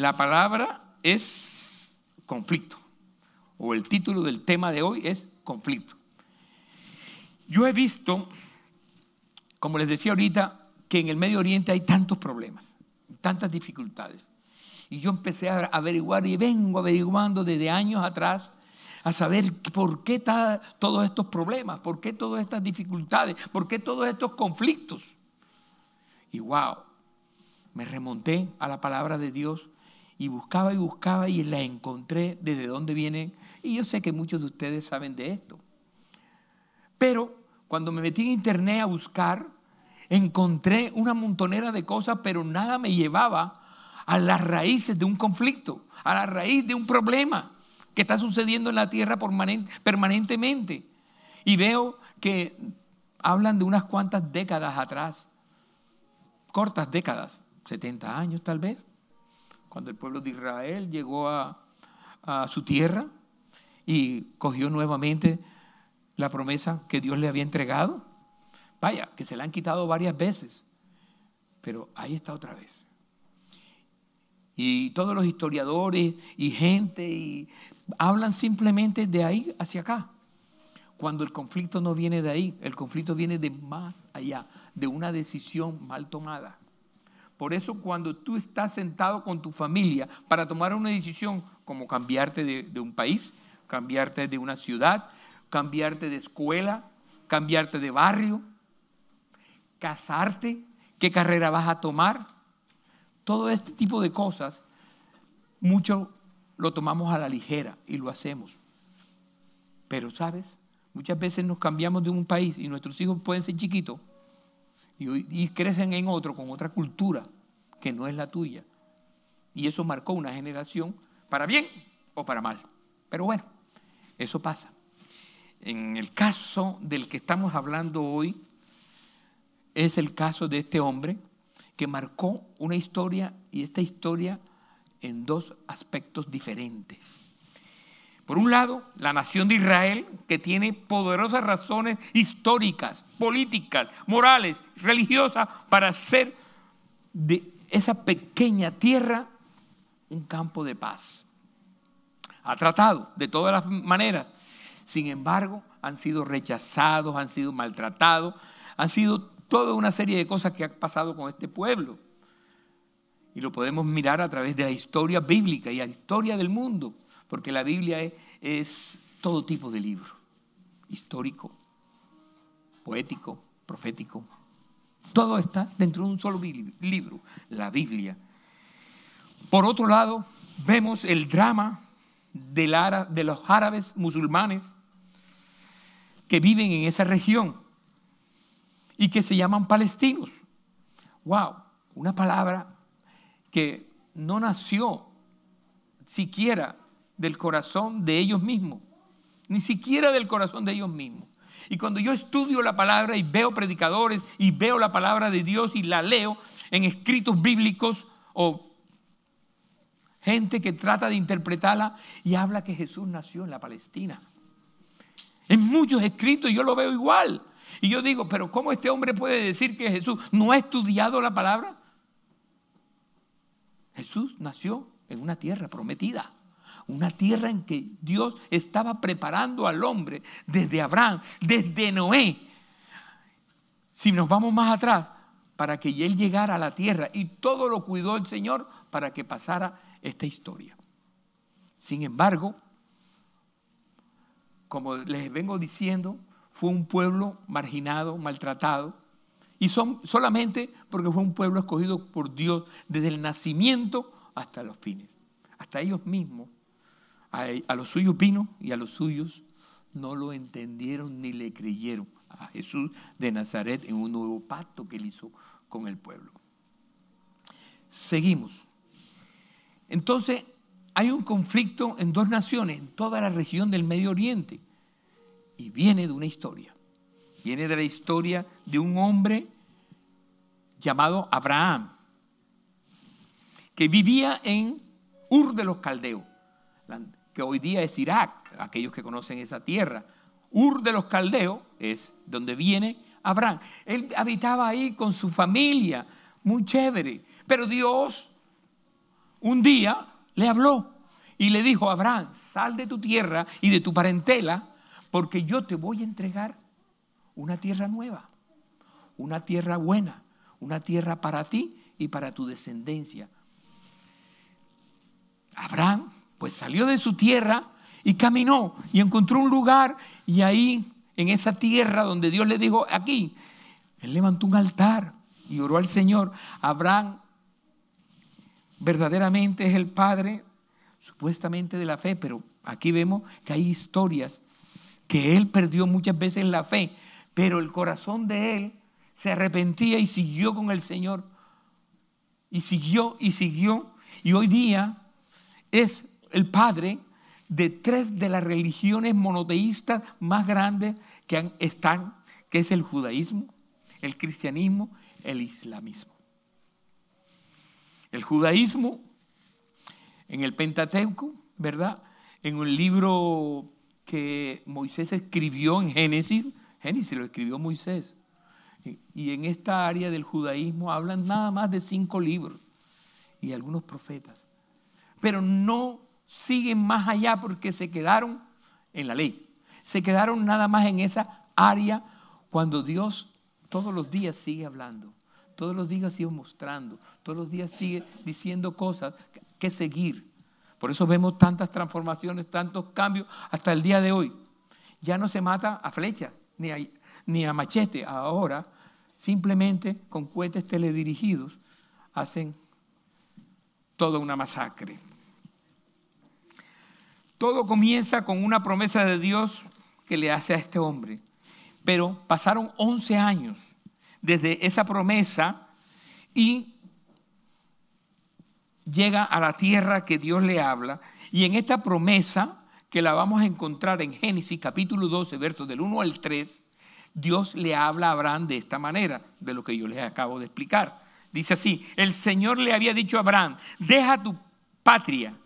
La palabra es conflicto, o el título del tema de hoy es conflicto. Yo he visto, como les decía ahorita, que en el Medio Oriente hay tantos problemas, tantas dificultades. Y yo empecé a averiguar y vengo averiguando desde años atrás a saber por qué todos estos problemas, por qué todas estas dificultades, por qué todos estos conflictos. Y wow, me remonté a la palabra de Dios y buscaba y buscaba y la encontré desde dónde vienen. Y yo sé que muchos de ustedes saben de esto. Pero cuando me metí en internet a buscar, encontré una montonera de cosas, pero nada me llevaba a las raíces de un conflicto, a la raíz de un problema que está sucediendo en la tierra permanentemente. Y veo que hablan de unas cuantas décadas atrás, cortas décadas, 70 años tal vez, cuando el pueblo de Israel llegó a, su tierra y cogió nuevamente la promesa que Dios le había entregado. Vaya, que se la han quitado varias veces, pero ahí está otra vez. Y todos los historiadores y gente hablan simplemente de ahí hacia acá. Cuando el conflicto no viene de ahí, el conflicto viene de más allá, de una decisión mal tomada. Por eso cuando tú estás sentado con tu familia para tomar una decisión como cambiarte de, un país, cambiarte de una ciudad, cambiarte de escuela, cambiarte de barrio, casarte, qué carrera vas a tomar, todo este tipo de cosas, mucho lo tomamos a la ligera y lo hacemos. Pero, ¿sabes? Muchas veces nos cambiamos de un país y nuestros hijos pueden ser chiquitos y, crecen en otro con otra cultura que no es la tuya. Y eso marcó una generación para bien o para mal. Pero bueno, eso pasa. En el caso del que estamos hablando hoy, es el caso de este hombre que marcó una historia y esta historia en dos aspectos diferentes. Por un lado, la nación de Israel, que tiene poderosas razones históricas, políticas, morales, religiosas, para hacer de esa pequeña tierra un campo de paz. Ha tratado de todas las maneras. Sin embargo, han sido rechazados, han sido maltratados, han sido toda una serie de cosas que han pasado con este pueblo. Y lo podemos mirar a través de la historia bíblica y la historia del mundo porque la Biblia e, es, todo tipo de libro, histórico, poético, profético. Todo está dentro de un solo libro, la Biblia. Por otro lado, vemos el drama de los árabes musulmanes que viven en esa región y que se llaman palestinos. ¡Wow! Una palabra que no nació siquiera del corazón de ellos mismos, ni siquiera del corazón de ellos mismos. Y cuando yo estudio la palabra y veo predicadores y veo la palabra de Dios y la leo en escritos bíblicos o gente que trata de interpretarla y habla que Jesús nació en la Palestina. En muchos escritos yo lo veo igual. Y yo digo, pero ¿cómo este hombre puede decir que Jesús no ha estudiado la palabra? Jesús nació en una tierra prometida una tierra en que Dios estaba preparando al hombre desde Abraham, desde Noé. Si nos vamos más atrás, para que él llegara a la tierra y todo lo cuidó el Señor para que pasara esta historia. Sin embargo, como les vengo diciendo, fue un pueblo marginado, maltratado, y son solamente porque fue un pueblo escogido por Dios desde el nacimiento hasta los fines, hasta ellos mismos a, los suyos vino y a los suyos no lo entendieron ni le creyeron a Jesús de Nazaret en un nuevo pacto que él hizo con el pueblo. Seguimos. Entonces, hay un conflicto en dos naciones, en toda la región del Medio Oriente, y viene de una historia. Viene de la historia de un hombre llamado Abraham, que vivía en Ur de los Caldeos, hoy día es Irak, aquellos que conocen esa tierra. Ur de los Caldeos es donde viene Abraham. Él habitaba ahí con su familia, muy chévere. Pero Dios un día le habló y le dijo, Abraham, sal de tu tierra y de tu parentela, porque yo te voy a entregar una tierra nueva, una tierra buena, una tierra para ti y para tu descendencia. Abraham pues salió de su tierra y caminó y encontró un lugar y ahí, en esa tierra donde Dios le dijo, aquí, él levantó un altar y oró al Señor. Abraham verdaderamente es el padre supuestamente de la fe, pero aquí vemos que hay historias que él perdió muchas veces la fe, pero el corazón de él se arrepentía y siguió con el Señor. Y siguió y siguió. Y hoy día es el padre de tres de las religiones monoteístas más grandes que están, que es el judaísmo, el cristianismo, el islamismo. El judaísmo en el Pentateuco, ¿verdad? En un libro que Moisés escribió en Génesis, Génesis lo escribió Moisés, y en esta área del judaísmo hablan nada más de cinco libros y algunos profetas, pero no siguen más allá porque se quedaron en la ley. Se quedaron nada más en esa área cuando Dios todos los días sigue hablando, todos los días sigue mostrando, todos los días sigue diciendo cosas que seguir. Por eso vemos tantas transformaciones, tantos cambios hasta el día de hoy. Ya no se mata a flecha ni a, ni a machete. Ahora simplemente con cohetes teledirigidos hacen toda una masacre. Todo comienza con una promesa de Dios que le hace a este hombre. Pero pasaron 11 años desde esa promesa y llega a la tierra que Dios le habla. Y en esta promesa, que la vamos a encontrar en Génesis capítulo 12, versos del 1 al 3, Dios le habla a Abraham de esta manera, de lo que yo les acabo de explicar. Dice así, el Señor le había dicho a Abraham, deja tu patria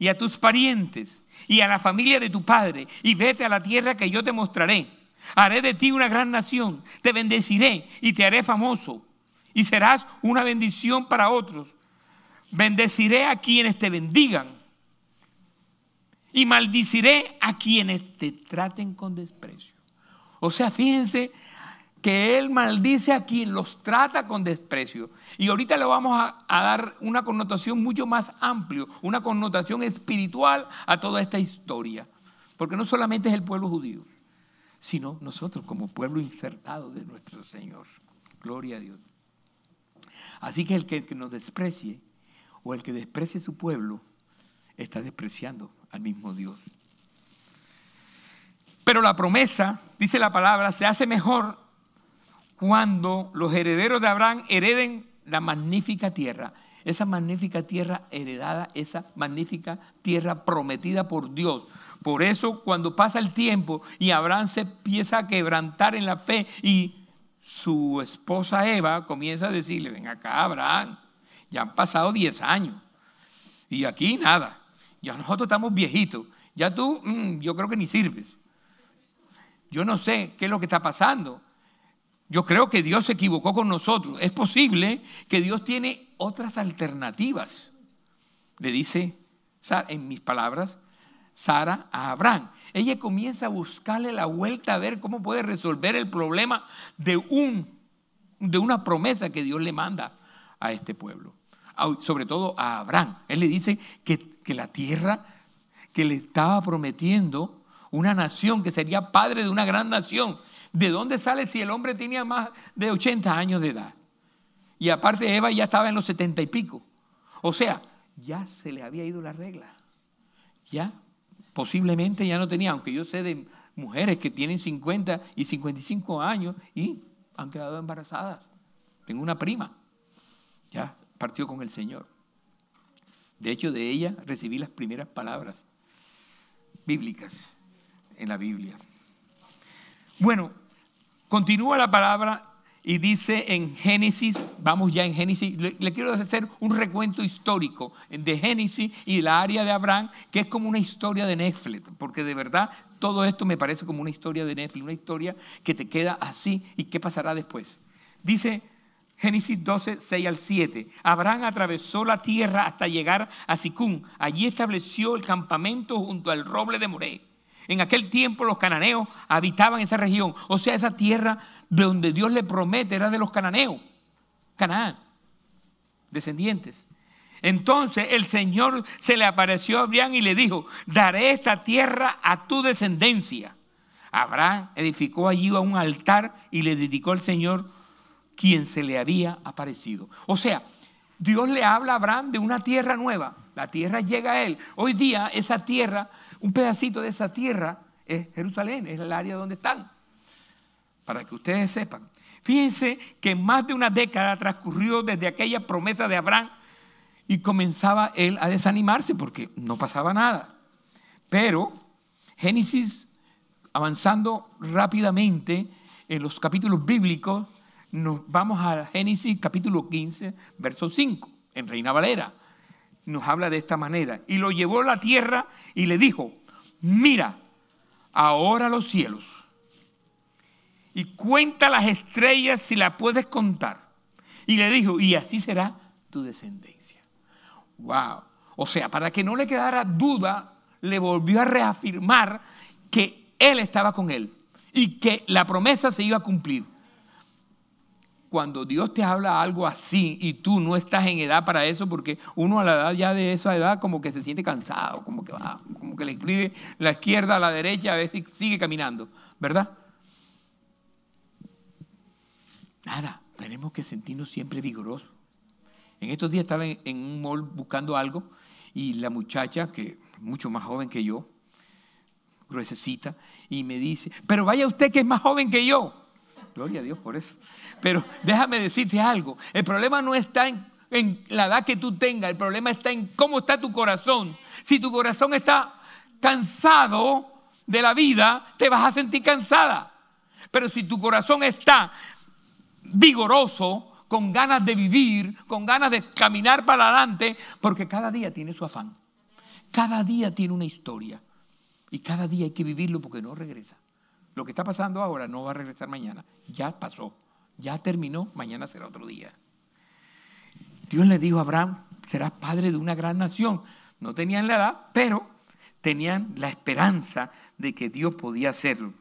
y a tus parientes y a la familia de tu padre y vete a la tierra que yo te mostraré. Haré de ti una gran nación, te bendeciré y te haré famoso y serás una bendición para otros. Bendeciré a quienes te bendigan y maldiciré a quienes te traten con desprecio. O sea, fíjense que él maldice a quien los trata con desprecio. Y ahorita le vamos a, dar una connotación mucho más amplia, una connotación espiritual a toda esta historia. Porque no solamente es el pueblo judío, sino nosotros como pueblo insertado de nuestro Señor. Gloria a Dios. Así que el que nos desprecie o el que desprecie su pueblo está despreciando al mismo Dios. Pero la promesa, dice la palabra, se hace mejor cuando los herederos de Abraham hereden la magnífica tierra, esa magnífica tierra heredada, esa magnífica tierra prometida por Dios. Por eso cuando pasa el tiempo y Abraham se empieza a quebrantar en la fe y su esposa Eva comienza a decirle, ven acá Abraham, ya han pasado 10 años y aquí nada, ya nosotros estamos viejitos, ya tú mm, yo creo que ni sirves. Yo no sé qué es lo que está pasando. Yo creo que Dios se equivocó con nosotros. Es posible que Dios tiene otras alternativas. Le dice, en mis palabras, Sara a Abraham. Ella comienza a buscarle la vuelta a ver cómo puede resolver el problema de, un, de una promesa que Dios le manda a este pueblo, sobre todo a Abraham. Él le dice que, que la tierra que le estaba prometiendo una nación que sería padre de una gran nación, ¿De dónde sale si el hombre tenía más de 80 años de edad? Y aparte Eva ya estaba en los 70 y pico. O sea, ya se le había ido la regla. Ya, posiblemente ya no tenía, aunque yo sé de mujeres que tienen 50 y 55 años y han quedado embarazadas. Tengo una prima, ya partió con el Señor. De hecho, de ella recibí las primeras palabras bíblicas en la Biblia. Bueno, continúa la palabra y dice en Génesis, vamos ya en Génesis, le, quiero hacer un recuento histórico de Génesis y de la área de Abraham, que es como una historia de Netflix, porque de verdad todo esto me parece como una historia de Netflix, una historia que te queda así y qué pasará después. Dice Génesis 12, 6 al 7. Abraham atravesó la tierra hasta llegar a Sicún. Allí estableció el campamento junto al roble de Moré. En aquel tiempo los cananeos habitaban esa región. O sea, esa tierra de donde Dios le promete era de los cananeos. Canaán. Descendientes. Entonces el Señor se le apareció a Abraham y le dijo, daré esta tierra a tu descendencia. Abraham edificó allí un altar y le dedicó al Señor quien se le había aparecido. O sea, Dios le habla a Abraham de una tierra nueva. La tierra llega a él. Hoy día esa tierra un pedacito de esa tierra es Jerusalén, es el área donde están. Para que ustedes sepan. Fíjense que más de una década transcurrió desde aquella promesa de Abraham y comenzaba él a desanimarse porque no pasaba nada. Pero Génesis, avanzando rápidamente en los capítulos bíblicos, nos vamos a Génesis capítulo 15, verso 5, en Reina Valera nos habla de esta manera. Y lo llevó a la tierra y le dijo, mira ahora los cielos y cuenta las estrellas si las puedes contar. Y le dijo, y así será tu descendencia. Wow. O sea, para que no le quedara duda, le volvió a reafirmar que él estaba con él y que la promesa se iba a cumplir cuando Dios te habla algo así y tú no estás en edad para eso, porque uno a la edad ya de esa edad como que se siente cansado, como que, va, como que le escribe la izquierda a la derecha, a veces sigue caminando, ¿verdad? Nada, tenemos que sentirnos siempre vigorosos. En estos días estaba en, un mall buscando algo y la muchacha, que mucho más joven que yo, gruesecita, y me dice, pero vaya usted que es más joven que yo. Gloria a Dios por eso. Pero déjame decirte algo. El problema no está en, la edad que tú tengas. El problema está en cómo está tu corazón. Si tu corazón está cansado de la vida, te vas a sentir cansada. Pero si tu corazón está vigoroso, con ganas de vivir, con ganas de caminar para adelante, porque cada día tiene su afán. Cada día tiene una historia. Y cada día hay que vivirlo porque no regresa. Lo que está pasando ahora no va a regresar mañana. Ya pasó, ya terminó, mañana será otro día. Dios le dijo a Abraham, serás padre de una gran nación. No tenían la edad, pero tenían la esperanza de que Dios podía hacerlo.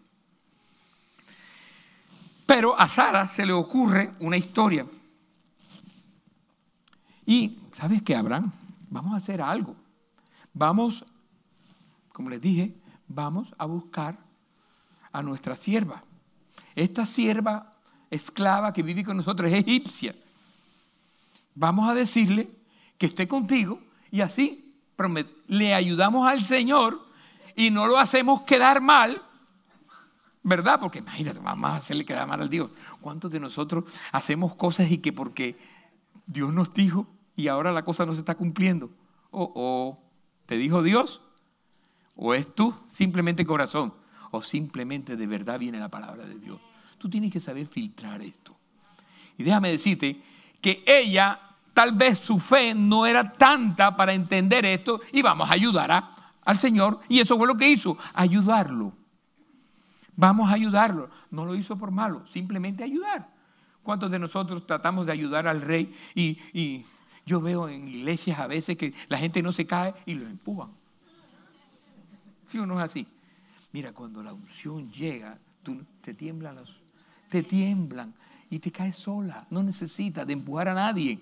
Pero a Sara se le ocurre una historia. Y, ¿sabes qué, Abraham? Vamos a hacer algo. Vamos, como les dije, vamos a buscar a nuestra sierva. Esta sierva esclava que vive con nosotros es egipcia. Vamos a decirle que esté contigo y así le ayudamos al Señor y no lo hacemos quedar mal, ¿verdad? Porque imagínate, vamos a hacerle quedar mal al Dios. ¿Cuántos de nosotros hacemos cosas y que porque Dios nos dijo y ahora la cosa no se está cumpliendo? ¿O te dijo Dios? ¿O es tú simplemente corazón? o simplemente de verdad viene la palabra de Dios. Tú tienes que saber filtrar esto. Y déjame decirte que ella, tal vez su fe no era tanta para entender esto y vamos a ayudar al Señor. Y eso fue lo que hizo, ayudarlo. Vamos a ayudarlo. No lo hizo por malo, simplemente ayudar. ¿Cuántos de nosotros tratamos de ayudar al rey? Y, yo veo en iglesias a veces que la gente no se cae y lo empujan. Si uno es así. Mira, cuando la unción llega, te tiemblan los, te tiemblan y te caes sola. No necesitas de empujar a nadie.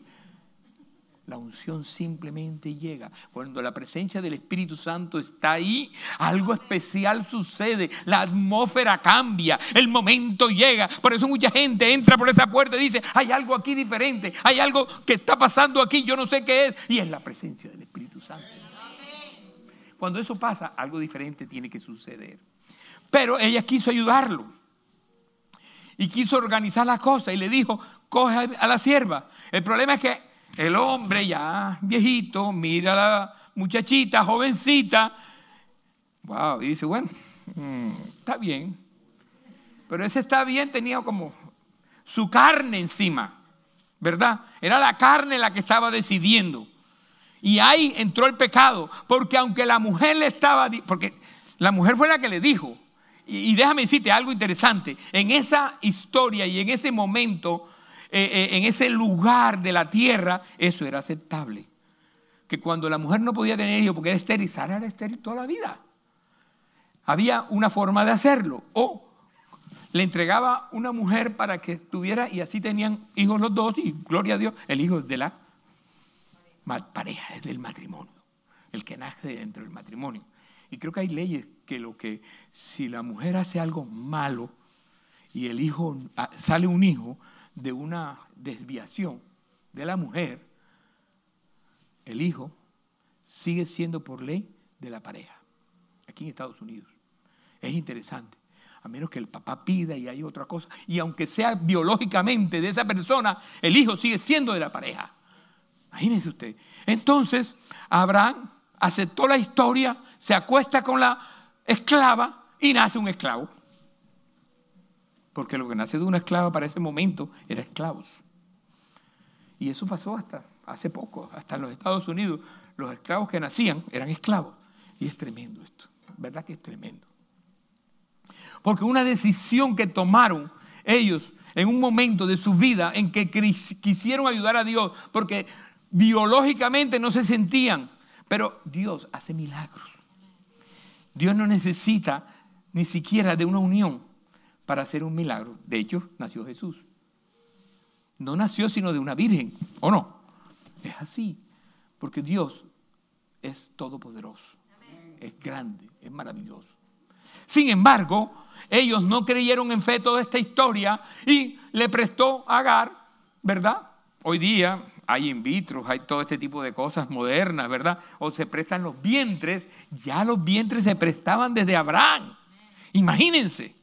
La unción simplemente llega. Cuando la presencia del Espíritu Santo está ahí, algo especial sucede. La atmósfera cambia. El momento llega. Por eso mucha gente entra por esa puerta y dice, hay algo aquí diferente. Hay algo que está pasando aquí. Yo no sé qué es. Y es la presencia del Espíritu Santo. Cuando eso pasa, algo diferente tiene que suceder. Pero ella quiso ayudarlo y quiso organizar las cosas y le dijo, coge a la sierva. El problema es que el hombre ya viejito mira a la muchachita, jovencita, wow, y dice, bueno, mm, está bien. Pero ese está bien tenía como su carne encima, ¿verdad? Era la carne la que estaba decidiendo. Y ahí entró el pecado, porque aunque la mujer le estaba, porque la mujer fue la que le dijo, y, déjame decirte algo interesante, en esa historia y en ese momento, eh, eh, en ese lugar de la tierra, eso era aceptable. Que cuando la mujer no podía tener hijos porque era estéril, Sara era estéril toda la vida. Había una forma de hacerlo. O le entregaba una mujer para que estuviera y así tenían hijos los dos y gloria a Dios, el hijo de la pareja, es del matrimonio, el que nace dentro del matrimonio. Y creo que hay leyes que lo que, si la mujer hace algo malo y el hijo, ah, sale un hijo de una desviación de la mujer, el hijo sigue siendo por ley de la pareja, aquí en Estados Unidos. Es interesante, a menos que el papá pida y hay otra cosa, y aunque sea biológicamente de esa persona, el hijo sigue siendo de la pareja. Imagínense usted. Entonces, Abraham aceptó la historia, se acuesta con la esclava y nace un esclavo. Porque lo que nace de una esclava para ese momento era esclavos. Y eso pasó hasta hace poco, hasta en los Estados Unidos. Los esclavos que nacían eran esclavos. Y es tremendo esto, ¿verdad que es tremendo? Porque una decisión que tomaron ellos en un momento de su vida en que quisieron ayudar a Dios, porque biológicamente no se sentían, pero Dios hace milagros. Dios no necesita ni siquiera de una unión para hacer un milagro. De hecho, nació Jesús. No nació sino de una virgen, ¿o no? Es así, porque Dios es todopoderoso, es grande, es maravilloso. Sin embargo, ellos no creyeron en fe toda esta historia y le prestó a Agar, ¿verdad? Hoy día hay in vitro, hay todo este tipo de cosas modernas, ¿verdad? O se prestan los vientres, ya los vientres se prestaban desde Abraham. Imagínense.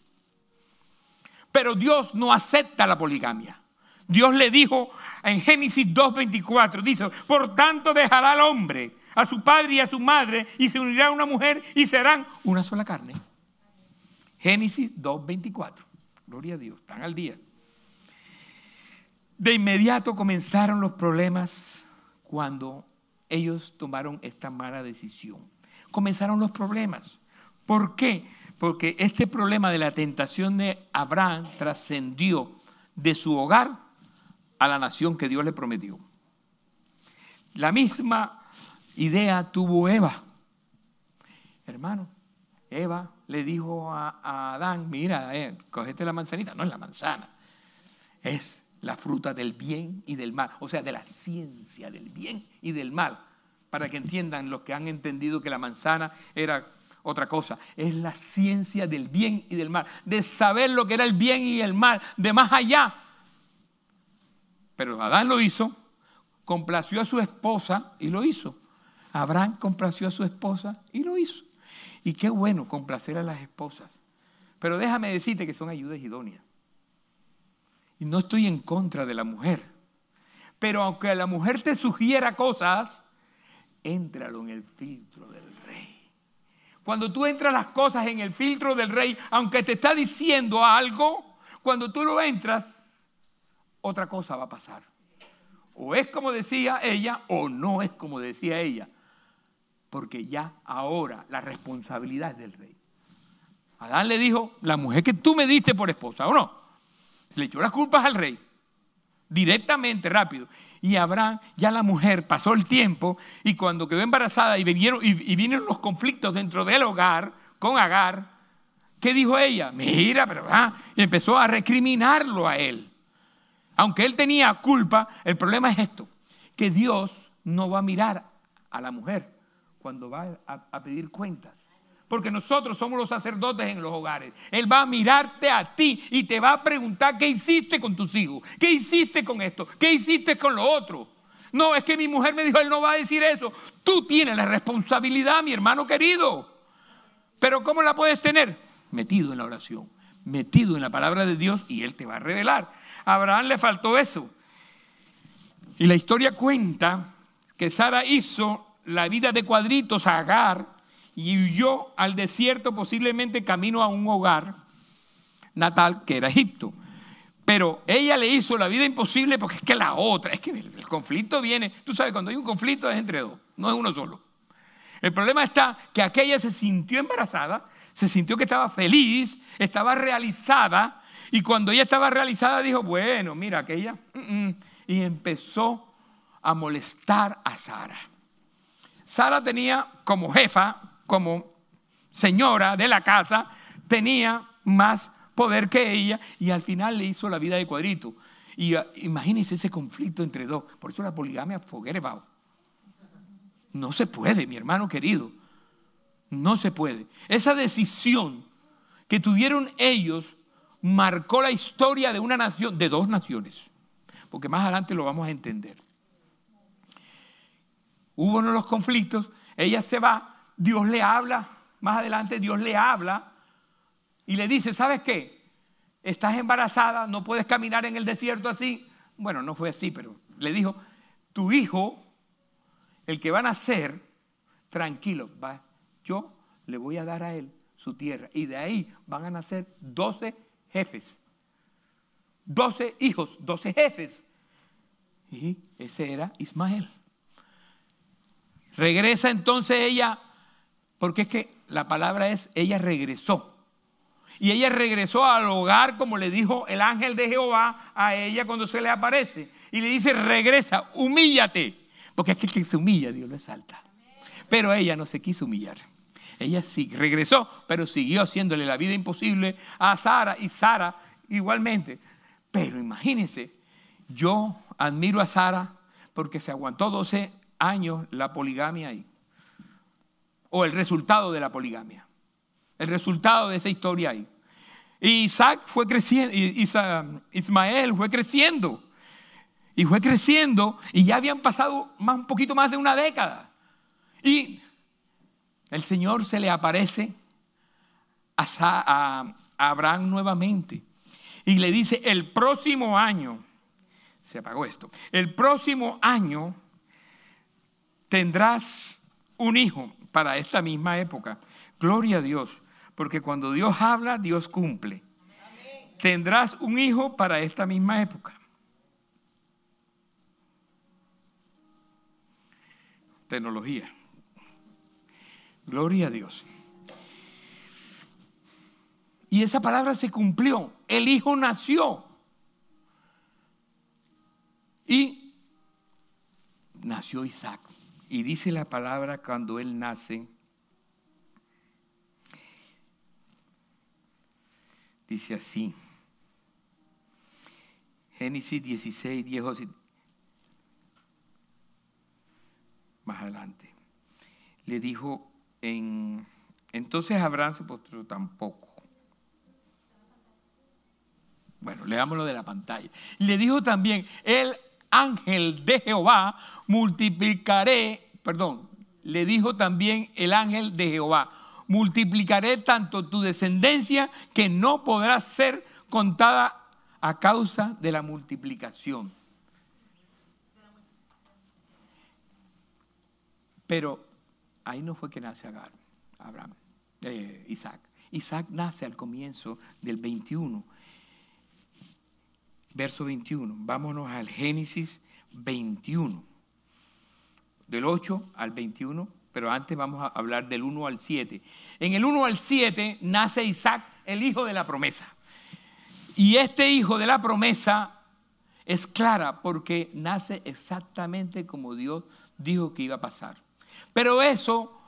Pero Dios no acepta la poligamia. Dios le dijo en Génesis 2.24, dice, por tanto dejará al hombre a su padre y a su madre y se unirá a una mujer y serán una sola carne. Génesis 2.24. Gloria a Dios, están al día. De inmediato comenzaron los problemas cuando ellos tomaron esta mala decisión. Comenzaron los problemas. ¿Por qué? Porque este problema de la tentación de Abraham trascendió de su hogar a la nación que Dios le prometió. La misma idea tuvo Eva. Hermano, Eva le dijo a, Adán, mira, eh, cogete la manzanita. No es la manzana, es la fruta del bien y del mal, o sea, de la ciencia del bien y del mal, para que entiendan los que han entendido que la manzana era otra cosa, es la ciencia del bien y del mal, de saber lo que era el bien y el mal, de más allá. Pero Adán lo hizo, complació a su esposa y lo hizo. Abraham complació a su esposa y lo hizo. Y qué bueno complacer a las esposas. Pero déjame decirte que son ayudas idóneas no estoy en contra de la mujer. Pero aunque la mujer te sugiera cosas, entralo en el filtro del rey. Cuando tú entras las cosas en el filtro del rey, aunque te está diciendo algo, cuando tú lo entras, otra cosa va a pasar. O es como decía ella o no es como decía ella. Porque ya ahora la responsabilidad es del rey. Adán le dijo, la mujer que tú me diste por esposa, ¿o no? le echó las culpas al rey. Directamente, rápido. Y Abraham, ya la mujer, pasó el tiempo y cuando quedó embarazada y vinieron, y, los conflictos dentro del hogar con Agar, ¿Qué dijo ella? Mira, pero Y empezó a recriminarlo a él. Aunque él tenía culpa, el problema es esto, que Dios no va a mirar a la mujer cuando va a, a pedir cuenta porque nosotros somos los sacerdotes en los hogares. Él va a mirarte a ti y te va a preguntar qué hiciste con tus hijos, qué hiciste con esto, qué hiciste con lo otro. No, es que mi mujer me dijo, él no va a decir eso. Tú tienes la responsabilidad, mi hermano querido. Pero ¿cómo la puedes tener? Metido en la oración, metido en la palabra de Dios y él te va a revelar. A Abraham le faltó eso. Y la historia cuenta que Sara hizo la vida de cuadritos a Agar y huyó al desierto, posiblemente camino a un hogar natal que era Egipto. Pero ella le hizo la vida imposible porque es que la otra, es que el conflicto viene, tú sabes, cuando hay un conflicto es entre dos, no es uno solo. El problema está que aquella se sintió embarazada, se sintió que estaba feliz, estaba realizada, y cuando ella estaba realizada dijo, bueno, mira, aquella, y empezó a molestar a Sara. Sara tenía como jefa como señora de la casa, tenía más poder que ella y al final le hizo la vida de cuadrito. Y ah, imagínense ese conflicto entre dos. Por eso la poligamia fue No se puede, mi hermano querido. No se puede. Esa decisión que tuvieron ellos marcó la historia de una nación, de dos naciones. Porque más adelante lo vamos a entender. Hubo uno de los conflictos, ella se va Dios le habla, más adelante Dios le habla y le dice, ¿sabes qué? Estás embarazada, no puedes caminar en el desierto así. Bueno, no fue así, pero le dijo, tu hijo, el que va a nacer, tranquilo, va, yo le voy a dar a él su tierra. Y de ahí van a nacer 12 jefes. 12 hijos, 12 jefes. Y ese era Ismael. Regresa entonces ella porque es que la palabra es, ella regresó. Y ella regresó al hogar como le dijo el ángel de Jehová a ella cuando se le aparece. Y le dice, regresa, humíllate. Porque es que que se humilla, Dios lo exalta. Pero ella no se quiso humillar. Ella sí regresó, pero siguió haciéndole la vida imposible a Sara y Sara igualmente. Pero imagínense, yo admiro a Sara porque se aguantó 12 años la poligamia ahí o el resultado de la poligamia. El resultado de esa historia ahí. Y Isaac fue creciendo, Ismael fue creciendo. Y fue creciendo y ya habían pasado más, un poquito más de una década. Y el Señor se le aparece a Abraham nuevamente y le dice, el próximo año, se apagó esto, el próximo año tendrás un hijo para esta misma época. Gloria a Dios, porque cuando Dios habla, Dios cumple. Tendrás un hijo para esta misma época. Tecnología. Gloria a Dios. Y esa palabra se cumplió. El hijo nació. Y nació Isaac. Y dice la palabra cuando Él nace, dice así. Génesis 16, 10, más adelante. Le dijo en entonces Abraham se postró tampoco. Bueno, leamos lo de la pantalla. Le dijo también, él ángel de Jehová, multiplicaré, perdón, le dijo también el ángel de Jehová, multiplicaré tanto tu descendencia que no podrá ser contada a causa de la multiplicación. Pero ahí no fue que nace Abraham, eh, Isaac. Isaac nace al comienzo del 21 verso 21. Vámonos al Génesis 21. Del 8 al 21, pero antes vamos a hablar del 1 al 7. En el 1 al 7 nace Isaac, el hijo de la promesa. Y este hijo de la promesa es clara porque nace exactamente como Dios dijo que iba a pasar. Pero eso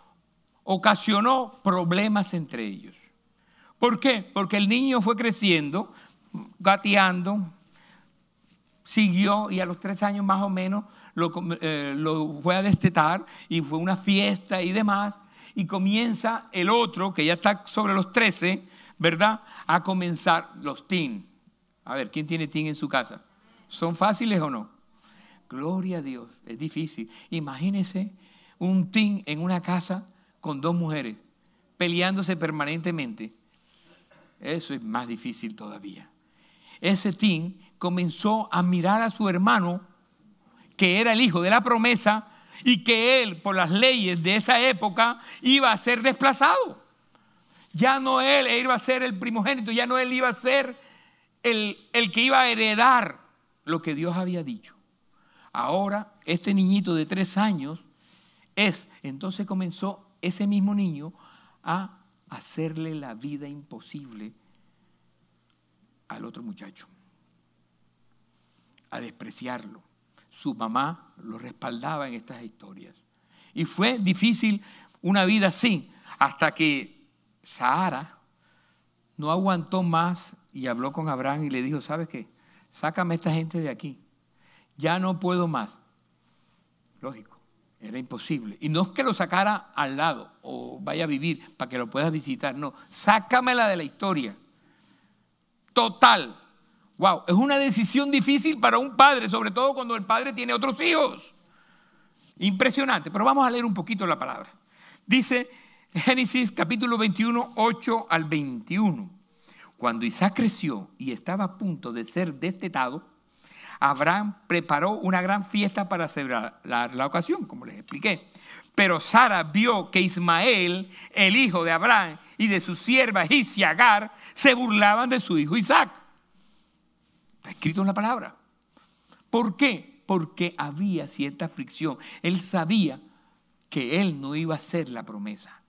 ocasionó problemas entre ellos. ¿Por qué? Porque el niño fue creciendo, gateando, siguió y a los tres años más o menos eh, lo, fue a destetar y fue una fiesta y demás. Y comienza el otro, que ya está sobre los 13, ¿verdad? A comenzar los teen. A ver, ¿quién tiene teen en su casa? ¿Son fáciles o no? Gloria a Dios, es difícil. Imagínense un teen en una casa con dos mujeres, peleándose permanentemente. Eso es más difícil todavía. Ese teen comenzó a mirar a su hermano, que era el hijo de la promesa, y que él, por las leyes de esa época, iba a ser desplazado. Ya no él iba a ser el primogénito, ya no él iba a ser el, el que iba a heredar lo que Dios había dicho. Ahora, este niñito de tres años es, entonces comenzó ese mismo niño a hacerle la vida imposible al otro muchacho a despreciarlo. Su mamá lo respaldaba en estas historias. Y fue difícil una vida así, hasta que Sahara no aguantó más y habló con Abraham y le dijo, ¿sabes qué? Sácame a esta gente de aquí. Ya no puedo más. Lógico, era imposible. Y no es que lo sacara al lado o vaya a vivir para que lo puedas visitar, no. Sácamela de la historia. Total, Wow, es una decisión difícil para un padre, sobre todo cuando el padre tiene otros hijos. Impresionante, pero vamos a leer un poquito la palabra. Dice Génesis capítulo 21, 8 al 21. Cuando Isaac creció y estaba a punto de ser destetado, Abraham preparó una gran fiesta para celebrar la, ocasión, como les expliqué. Pero Sara vio que Ismael, el hijo de Abraham, y de su sierva Isiagar se burlaban de su hijo Isaac escrito en la palabra. ¿Por qué? Porque había cierta fricción. Él sabía que él no iba a hacer la promesa.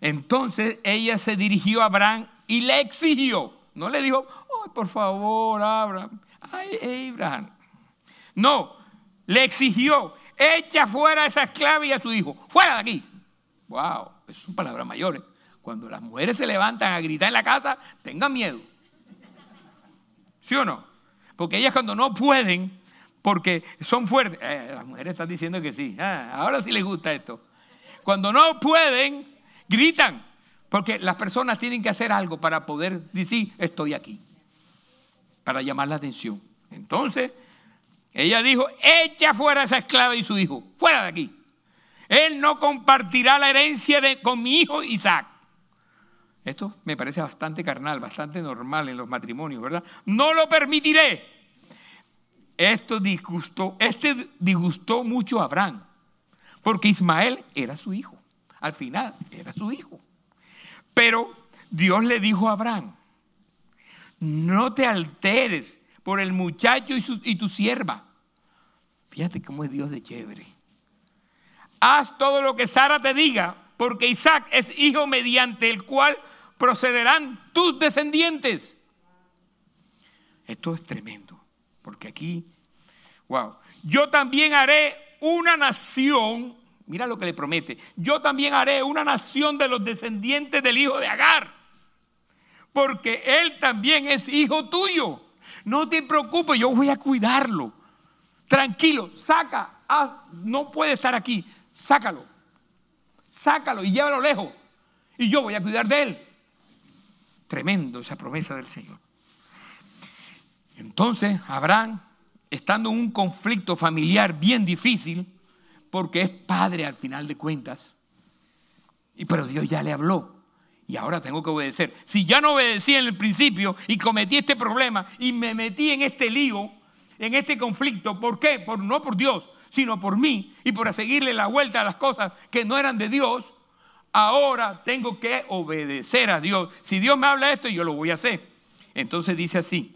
Entonces ella se dirigió a Abraham y le exigió. No le dijo, ay por favor, Abraham. Ay, Abraham. No, le exigió, echa fuera a esa esclava y a su hijo. Fuera de aquí. Wow, es una palabra mayor. ¿eh? Cuando las mujeres se levantan a gritar en la casa, tengan miedo. ¿Sí o no? Porque ellas cuando no pueden, porque son fuertes, eh, las mujeres están diciendo que sí, ah, ahora sí les gusta esto. Cuando no pueden, gritan, porque las personas tienen que hacer algo para poder decir, estoy aquí, para llamar la atención. Entonces, ella dijo, echa fuera esa esclava y su hijo, fuera de aquí. Él no compartirá la herencia con mi hijo Isaac. Esto me parece bastante carnal, bastante normal en los matrimonios, ¿verdad? No lo permitiré. Esto disgustó, este disgustó mucho a Abraham, porque Ismael era su hijo. Al final, era su hijo. Pero Dios le dijo a Abraham, no te alteres por el muchacho y, tu sierva. Fíjate cómo es Dios de chévere. Haz todo lo que Sara te diga, porque Isaac es hijo mediante el cual procederán tus descendientes. Esto es tremendo, porque aquí, wow, yo también haré una nación, mira lo que le promete, yo también haré una nación de los descendientes del hijo de Agar, porque él también es hijo tuyo. No te preocupes, yo voy a cuidarlo. Tranquilo, saca, no puede estar aquí, sácalo, sácalo y llévalo lejos. Y yo voy a cuidar de él tremendo esa promesa del Señor. Entonces, Abraham, estando en un conflicto familiar bien difícil, porque es padre al final de cuentas, y pero Dios ya le habló y ahora tengo que obedecer. Si ya no obedecí en el principio y cometí este problema y me metí en este lío, en este conflicto, ¿por qué? Por, no por Dios, sino por mí y por seguirle la vuelta a las cosas que no eran de Dios, ahora tengo que obedecer a Dios. Si Dios me habla esto, yo lo voy a hacer. Entonces dice así.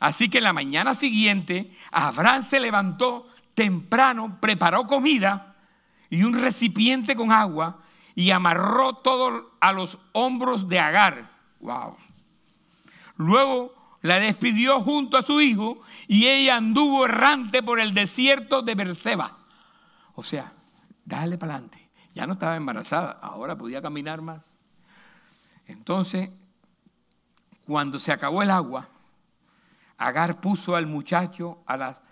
Así que la mañana siguiente, Abraham se levantó temprano, preparó comida y un recipiente con agua y amarró todo a los hombros de Agar. Wow. Luego la despidió junto a su hijo y ella anduvo errante por el desierto de Berseba. O sea, dale para adelante. Ya no estaba embarazada, ahora podía caminar más. Entonces, cuando se acabó el agua, Agar puso al muchacho a la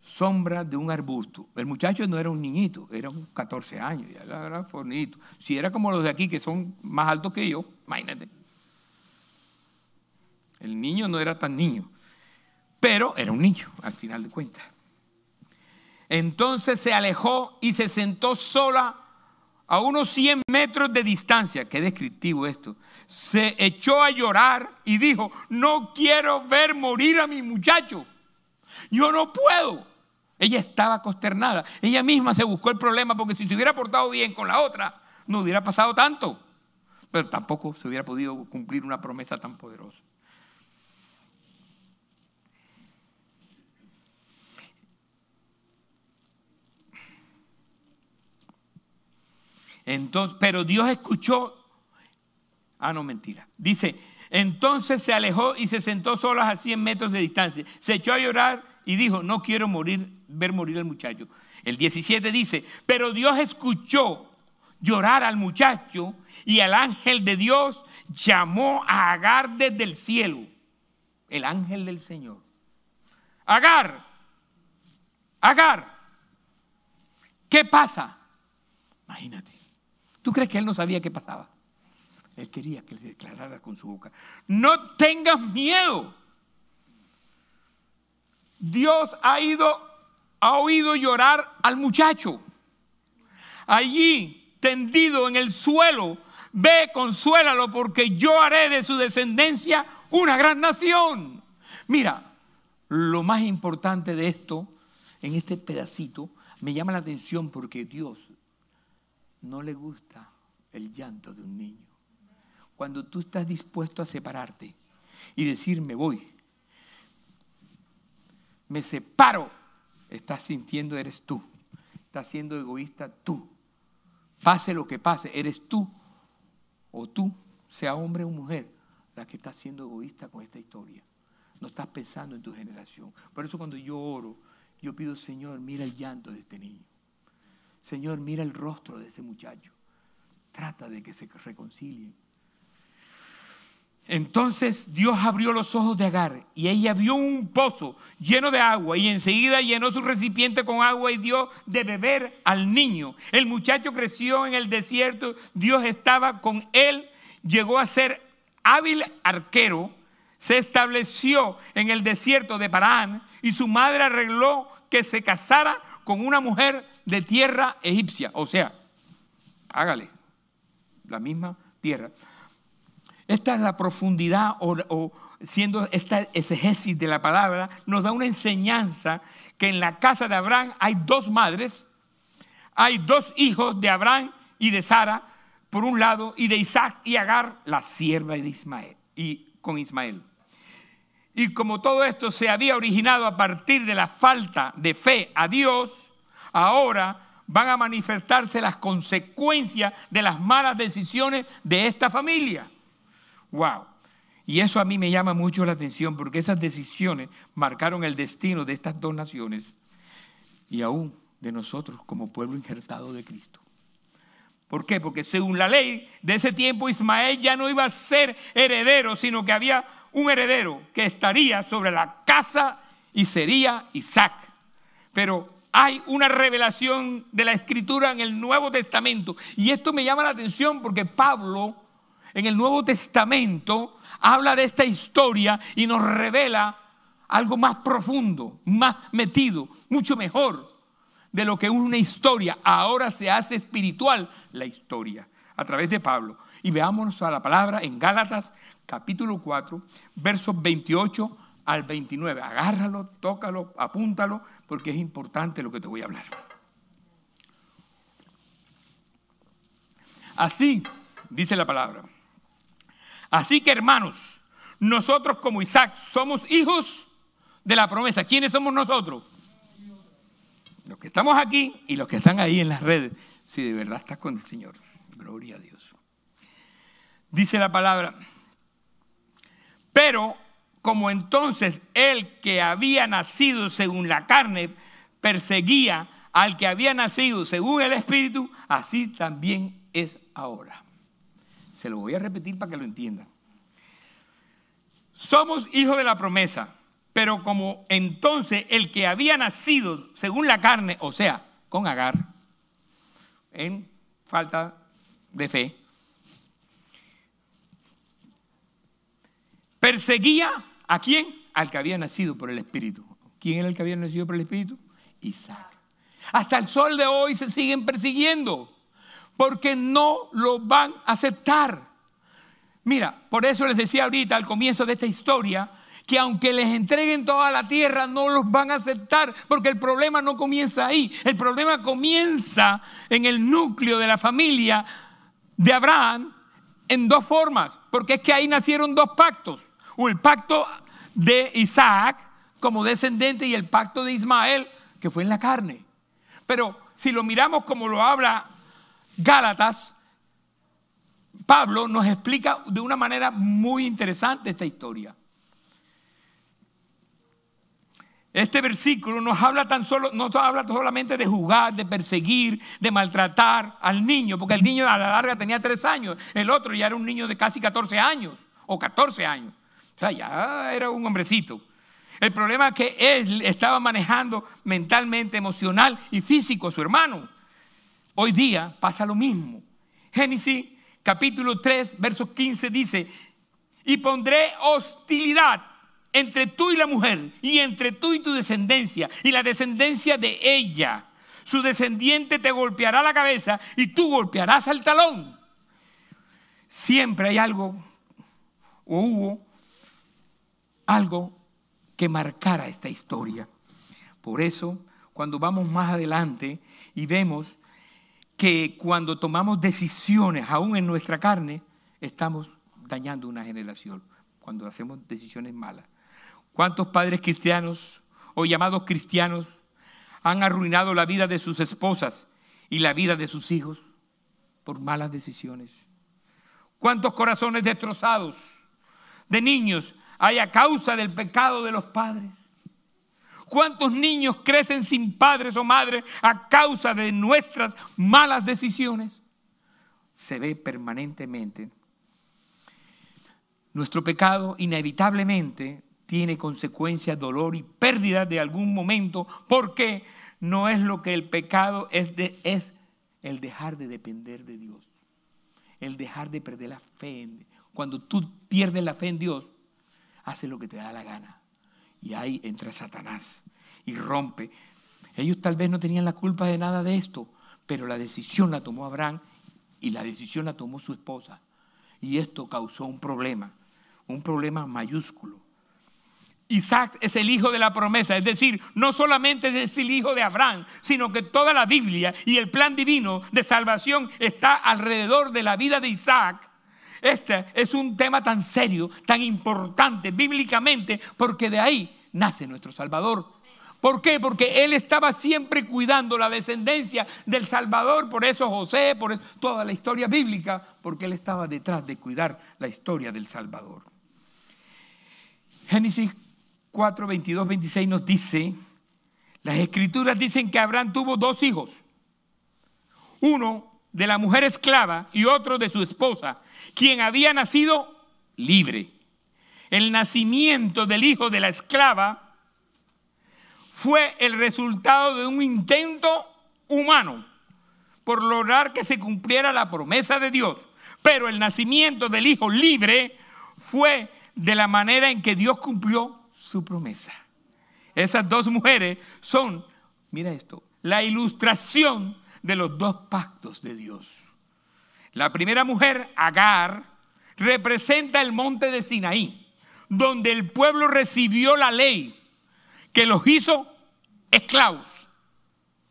sombra de un arbusto. El muchacho no era un niñito, era un 14 años, ya era fornito. Si era como los de aquí, que son más altos que yo, imagínate. El niño no era tan niño, pero era un niño, al final de cuentas. Entonces se alejó y se sentó sola a unos 100 metros de distancia. Qué descriptivo esto. Se echó a llorar y dijo, no quiero ver morir a mi muchacho. Yo no puedo. Ella estaba consternada. Ella misma se buscó el problema porque si se hubiera portado bien con la otra, no hubiera pasado tanto. Pero tampoco se hubiera podido cumplir una promesa tan poderosa. Entonces, pero Dios escuchó. Ah, no, mentira. Dice, entonces se alejó y se sentó solas a 100 metros de distancia. Se echó a llorar y dijo, no quiero morir, ver morir al muchacho. El 17 dice, pero Dios escuchó llorar al muchacho y al ángel de Dios llamó a Agar desde el cielo. El ángel del Señor. Agar, Agar, ¿qué pasa? Imagínate. ¿Tú crees que él no sabía qué pasaba? Él quería que le declarara con su boca. No tengas miedo. Dios ha ido, ha oído llorar al muchacho. Allí, tendido en el suelo, ve, consuélalo, porque yo haré de su descendencia una gran nación. Mira, lo más importante de esto, en este pedacito, me llama la atención porque Dios no le gusta el llanto de un niño. Cuando tú estás dispuesto a separarte y decir, me voy, me separo, estás sintiendo, eres tú. Estás siendo egoísta tú. Pase lo que pase, eres tú o tú, sea hombre o mujer, la que está siendo egoísta con esta historia. No estás pensando en tu generación. Por eso cuando yo oro, yo pido, Señor, mira el llanto de este niño. Señor, mira el rostro de ese muchacho trata de que se reconcilien. Entonces Dios abrió los ojos de Agar y ella vio un pozo lleno de agua y enseguida llenó su recipiente con agua y dio de beber al niño. El muchacho creció en el desierto, Dios estaba con él, llegó a ser hábil arquero, se estableció en el desierto de Parán y su madre arregló que se casara con una mujer de tierra egipcia. O sea, hágale la misma tierra. Esta es la profundidad o, siendo esta exégesis de la palabra, nos da una enseñanza que en la casa de Abraham hay dos madres, hay dos hijos de Abraham y de Sara, por un lado, y de Isaac y Agar, la sierva de Ismael, y con Ismael. Y como todo esto se había originado a partir de la falta de fe a Dios, ahora van a manifestarse las consecuencias de las malas decisiones de esta familia. ¡Wow! Y eso a mí me llama mucho la atención porque esas decisiones marcaron el destino de estas dos naciones y aún de nosotros como pueblo injertado de Cristo. ¿Por qué? Porque según la ley de ese tiempo Ismael ya no iba a ser heredero, sino que había un heredero que estaría sobre la casa y sería Isaac. Pero hay una revelación de la escritura en el Nuevo Testamento. Y esto me llama la atención porque Pablo en el Nuevo Testamento habla de esta historia y nos revela algo más profundo, más metido, mucho mejor de lo que una historia. Ahora se hace espiritual la historia a través de Pablo. Y veámonos a la palabra en Gálatas capítulo 4, versos 28 al 29. Agárralo, tócalo, apúntalo, porque es importante lo que te voy a hablar. Así dice la palabra. Así que hermanos, nosotros como Isaac somos hijos de la promesa. ¿Quiénes somos nosotros? Los que estamos aquí y los que están ahí en las redes. Si de verdad estás con el Señor. Gloria a Dios. Dice la palabra. Pero como entonces el que había nacido según la carne perseguía al que había nacido según el Espíritu, así también es ahora. Se lo voy a repetir para que lo entiendan. Somos hijos de la promesa, pero como entonces el que había nacido según la carne, o sea, con Agar, en falta de fe, perseguía ¿A quién? Al que había nacido por el Espíritu. ¿Quién era el que había nacido por el Espíritu? Isaac. Hasta el sol de hoy se siguen persiguiendo porque no lo van a aceptar. Mira, por eso les decía ahorita al comienzo de esta historia que aunque les entreguen toda la tierra no los van a aceptar porque el problema no comienza ahí. El problema comienza en el núcleo de la familia de Abraham en dos formas, porque es que ahí nacieron dos pactos el pacto de Isaac como descendiente y el pacto de Ismael que fue en la carne. Pero si lo miramos como lo habla Gálatas, Pablo nos explica de una manera muy interesante esta historia. Este versículo nos habla tan solo, no habla solamente de juzgar, de perseguir, de maltratar al niño, porque el niño a la larga tenía tres años, el otro ya era un niño de casi 14 años o 14 años. O sea, ya era un hombrecito. El problema es que él estaba manejando mentalmente, emocional y físico a su hermano. Hoy día pasa lo mismo. Génesis capítulo 3, verso 15 dice, y pondré hostilidad entre tú y la mujer, y entre tú y tu descendencia, y la descendencia de ella. Su descendiente te golpeará la cabeza y tú golpearás al talón. Siempre hay algo, o hubo algo que marcara esta historia. Por eso, cuando vamos más adelante y vemos que cuando tomamos decisiones, aún en nuestra carne, estamos dañando una generación, cuando hacemos decisiones malas. ¿Cuántos padres cristianos o llamados cristianos han arruinado la vida de sus esposas y la vida de sus hijos por malas decisiones? ¿Cuántos corazones destrozados de niños hay a causa del pecado de los padres. ¿Cuántos niños crecen sin padres o madres a causa de nuestras malas decisiones? Se ve permanentemente. Nuestro pecado inevitablemente tiene consecuencias, dolor y pérdida de algún momento, porque no es lo que el pecado es, es el dejar de depender de Dios, el dejar de perder la fe. cuando tú pierdes la fe en Dios, Hace lo que te da la gana. Y ahí entra Satanás y rompe. Ellos tal vez no tenían la culpa de nada de esto, pero la decisión la tomó Abraham y la decisión la tomó su esposa. Y esto causó un problema, un problema mayúsculo. Isaac es el hijo de la promesa, es decir, no solamente es el hijo de Abraham, sino que toda la Biblia y el plan divino de salvación está alrededor de la vida de Isaac este es un tema tan serio, tan importante bíblicamente, porque de ahí nace nuestro Salvador. ¿Por qué? Porque él estaba siempre cuidando la descendencia del Salvador, por eso José, por toda la historia bíblica, porque él estaba detrás de cuidar la historia del Salvador. Génesis 4, 22, 26 nos dice, las escrituras dicen que Abraham tuvo dos hijos. Uno de la mujer esclava y otro de su esposa, quien había nacido libre. El nacimiento del hijo de la esclava fue el resultado de un intento humano por lograr que se cumpliera la promesa de Dios. Pero el nacimiento del hijo libre fue de la manera en que Dios cumplió su promesa. Esas dos mujeres son, mira esto, la ilustración de los dos pactos de Dios. La primera mujer, Agar, representa el monte de Sinaí, donde el pueblo recibió la ley que los hizo esclavos.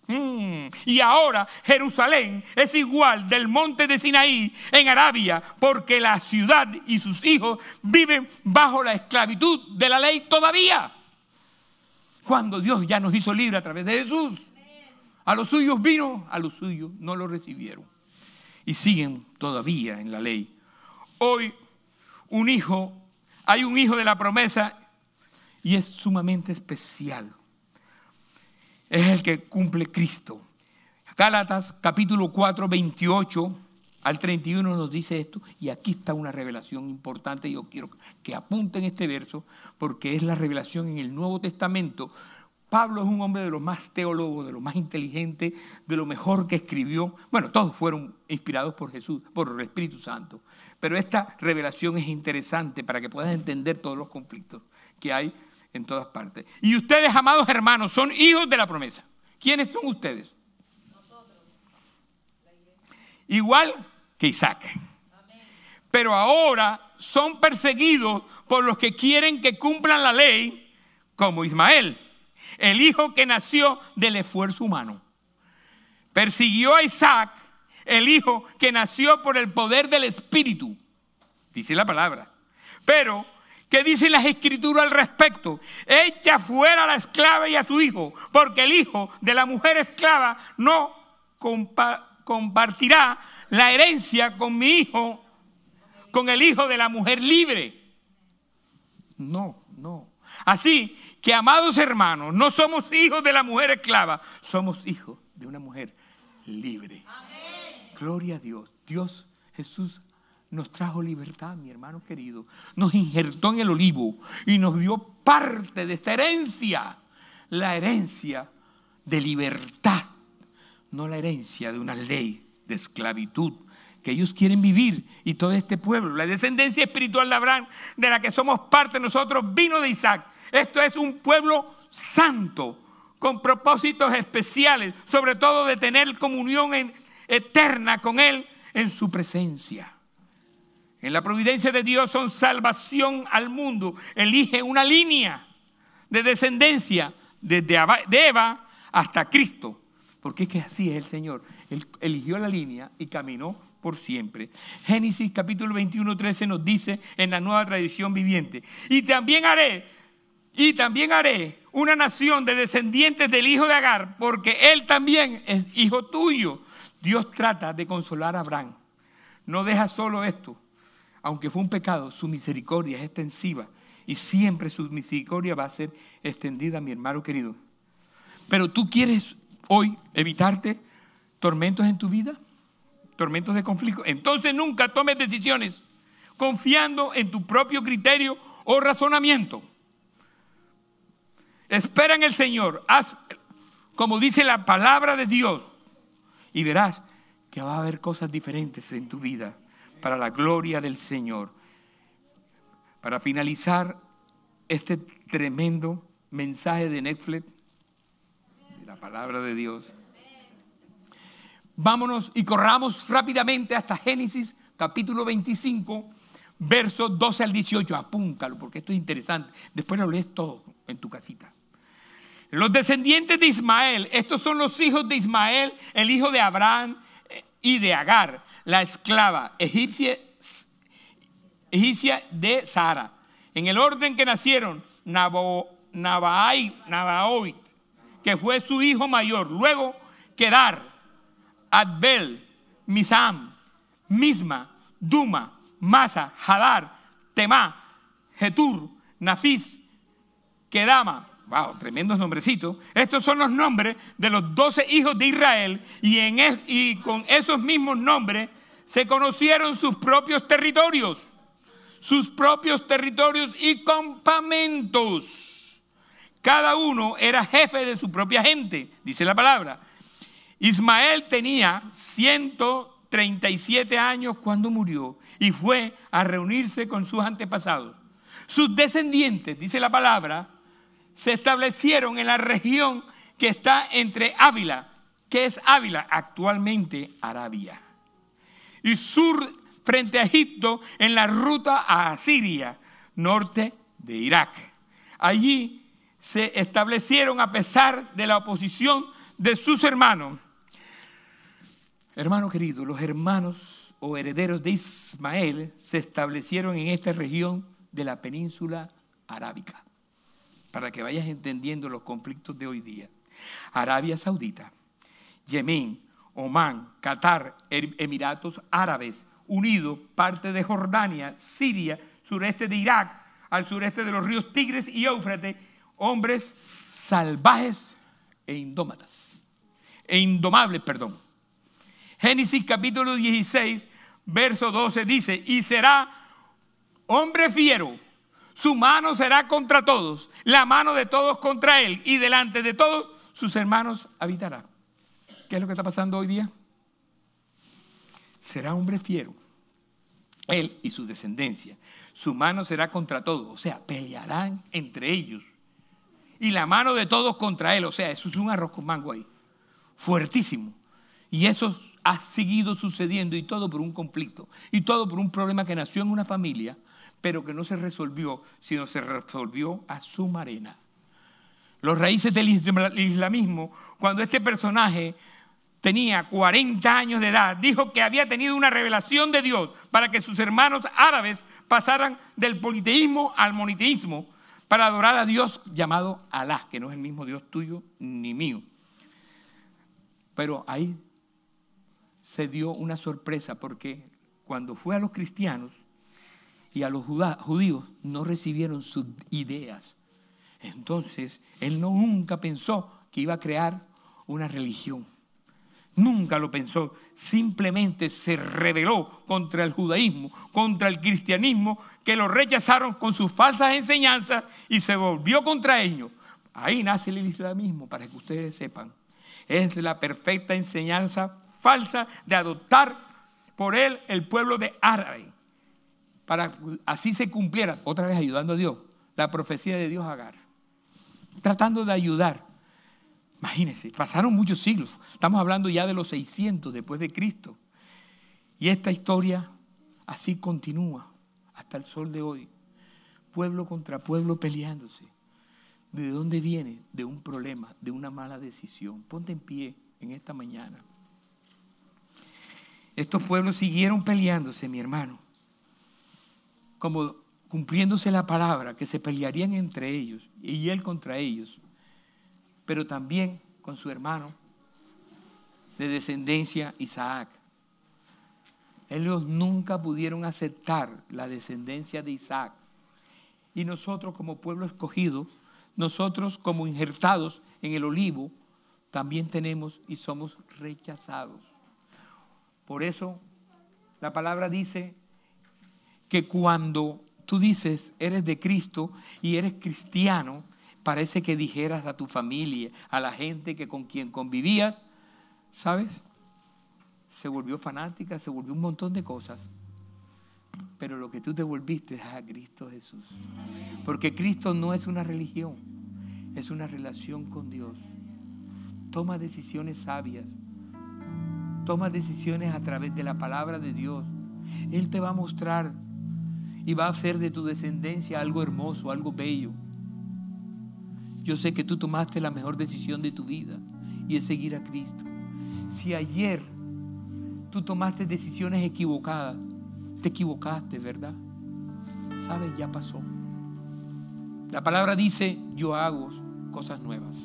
Mm. Y ahora Jerusalén es igual del monte de Sinaí en Arabia, porque la ciudad y sus hijos viven bajo la esclavitud de la ley todavía. Cuando Dios ya nos hizo libres a través de Jesús. A los suyos vino, a los suyos no lo recibieron. Y siguen todavía en la ley. Hoy un hijo, hay un hijo de la promesa y es sumamente especial. Es el que cumple Cristo. Gálatas capítulo 4, 28 al 31 nos dice esto y aquí está una revelación importante. Yo quiero que apunten este verso porque es la revelación en el Nuevo Testamento Pablo es un hombre de lo más teólogo, de lo más inteligente, de lo mejor que escribió. Bueno, todos fueron inspirados por Jesús, por el Espíritu Santo. Pero esta revelación es interesante para que puedas entender todos los conflictos que hay en todas partes. Y ustedes, amados hermanos, son hijos de la promesa. ¿Quiénes son ustedes? Nosotros. Igual que Isaac. Pero ahora son perseguidos por los que quieren que cumplan la ley como Ismael el hijo que nació del esfuerzo humano. Persiguió a Isaac, el hijo que nació por el poder del Espíritu. Dice la palabra. Pero, ¿qué dicen las escrituras al respecto? Echa fuera a la esclava y a su hijo, porque el hijo de la mujer esclava no compartirá la herencia con mi hijo, con el hijo de la mujer libre. No, no. Así que, amados hermanos, no somos hijos de la mujer esclava, somos hijos de una mujer libre. Gloria a Dios. Dios Jesús nos trajo libertad, mi hermano querido. Nos injertó en el olivo y nos dio parte de esta herencia. La herencia de libertad, no la herencia de una ley de esclavitud que ellos quieren vivir y todo este pueblo. La descendencia espiritual de Abraham, de la que somos parte nosotros, vino de Isaac. Esto es un pueblo santo, con propósitos especiales, sobre todo de tener comunión eterna con Él en su presencia. En la providencia de Dios son salvación al mundo. Elige una línea de descendencia desde Eva hasta Cristo. Porque es que así es el Señor. Él eligió la línea y caminó por siempre. Génesis capítulo 21, 13 nos dice en la nueva tradición viviente, y también haré, y también haré una nación de descendientes del hijo de Agar, porque él también es hijo tuyo. Dios trata de consolar a Abraham. No deja solo esto. Aunque fue un pecado, su misericordia es extensiva y siempre su misericordia va a ser extendida, mi hermano querido. Pero tú quieres hoy evitarte tormentos en tu vida? tormentos de conflicto. Entonces nunca tomes decisiones confiando en tu propio criterio o razonamiento. Espera en el Señor, haz como dice la palabra de Dios y verás que va a haber cosas diferentes en tu vida para la gloria del Señor. Para finalizar este tremendo mensaje de Netflix, de la palabra de Dios vámonos y corramos rápidamente hasta Génesis capítulo 25, versos 12 al 18. Apúntalo porque esto es interesante. Después lo lees todo en tu casita. Los descendientes de Ismael, estos son los hijos de Ismael, el hijo de Abraham eh, y de Agar, la esclava egipcia, de Sara. En el orden que nacieron, Nabaoit, que fue su hijo mayor, luego Kedar, Adbel, Misam, Misma, Duma, Masa, Hadar, Temá, Getur, Nafis, Kedama. Wow, tremendos nombrecitos. Estos son los nombres de los doce hijos de Israel y, y con esos mismos nombres se conocieron sus propios territorios, sus propios territorios y campamentos. Cada uno era jefe de su propia gente, dice la palabra. Ismael tenía 137 años cuando murió y fue a reunirse con sus antepasados. Sus descendientes, dice la palabra, se establecieron en la región que está entre Ávila, que es Ávila, actualmente Arabia, y sur frente a Egipto en la ruta a Asiria, norte de Irak. Allí se establecieron a pesar de la oposición de sus hermanos Hermano querido, los hermanos o herederos de Ismael se establecieron en esta región de la península arábica, para que vayas entendiendo los conflictos de hoy día. Arabia Saudita, Yemen, Omán, Qatar, em-, Emiratos Árabes, Unidos, parte de Jordania, Siria, sureste de Irak, al sureste de los ríos Tigres y Éufrates, hombres salvajes e indómatas, e indomables, perdón. Génesis capítulo 16, verso 12 dice, y será hombre fiero, su mano será contra todos, la mano de todos contra él, y delante de todos sus hermanos habitará. ¿Qué es lo que está pasando hoy día? Será hombre fiero, él y su descendencia. Su mano será contra todos, o sea, pelearán entre ellos. Y la mano de todos contra él, o sea, eso es un arroz con mango ahí, fuertísimo. Y esos ha seguido sucediendo y todo por un conflicto y todo por un problema que nació en una familia, pero que no se resolvió, sino se resolvió a su marena. Los raíces del islamismo, cuando este personaje tenía 40 años de edad, dijo que había tenido una revelación de Dios para que sus hermanos árabes pasaran del politeísmo al moniteísmo para adorar a Dios llamado Alá, que no es el mismo Dios tuyo ni mío. Pero ahí se dio una sorpresa porque cuando fue a los cristianos y a los judíos no recibieron sus ideas. Entonces, él no nunca pensó que iba a crear una religión. Nunca lo pensó. Simplemente se rebeló contra el judaísmo, contra el cristianismo, que lo rechazaron con sus falsas enseñanzas y se volvió contra ellos. Ahí nace el islamismo, para que ustedes sepan. Es la perfecta enseñanza falsa de adoptar por él el pueblo de Árabe, para así se cumpliera, otra vez ayudando a Dios, la profecía de Dios Agar, tratando de ayudar. Imagínense, pasaron muchos siglos, estamos hablando ya de los 600 después de Cristo, y esta historia así continúa hasta el sol de hoy, pueblo contra pueblo peleándose. ¿De dónde viene? De un problema, de una mala decisión. Ponte en pie en esta mañana. Estos pueblos siguieron peleándose, mi hermano, como cumpliéndose la palabra, que se pelearían entre ellos y él contra ellos, pero también con su hermano de descendencia Isaac. Ellos nunca pudieron aceptar la descendencia de Isaac. Y nosotros como pueblo escogido, nosotros como injertados en el olivo, también tenemos y somos rechazados. Por eso la palabra dice que cuando tú dices eres de Cristo y eres cristiano, parece que dijeras a tu familia, a la gente que con quien convivías, ¿sabes? Se volvió fanática, se volvió un montón de cosas. Pero lo que tú te volviste es a Cristo Jesús. Porque Cristo no es una religión, es una relación con Dios. Toma decisiones sabias tomas decisiones a través de la palabra de Dios. Él te va a mostrar y va a hacer de tu descendencia algo hermoso, algo bello. Yo sé que tú tomaste la mejor decisión de tu vida y es seguir a Cristo. Si ayer tú tomaste decisiones equivocadas, te equivocaste, ¿verdad? Sabes, ya pasó. La palabra dice, yo hago cosas nuevas.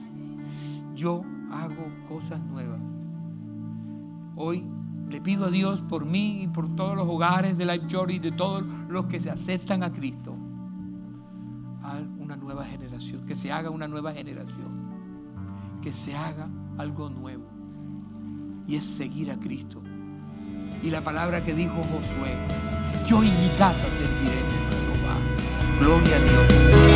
Yo hago cosas nuevas. Hoy le pido a Dios por mí y por todos los hogares de Life y de todos los que se aceptan a Cristo, a una nueva generación, que se haga una nueva generación, que se haga algo nuevo. Y es seguir a Cristo. Y la palabra que dijo Josué, yo y mi casa serviremos a Jehová. Gloria a Dios.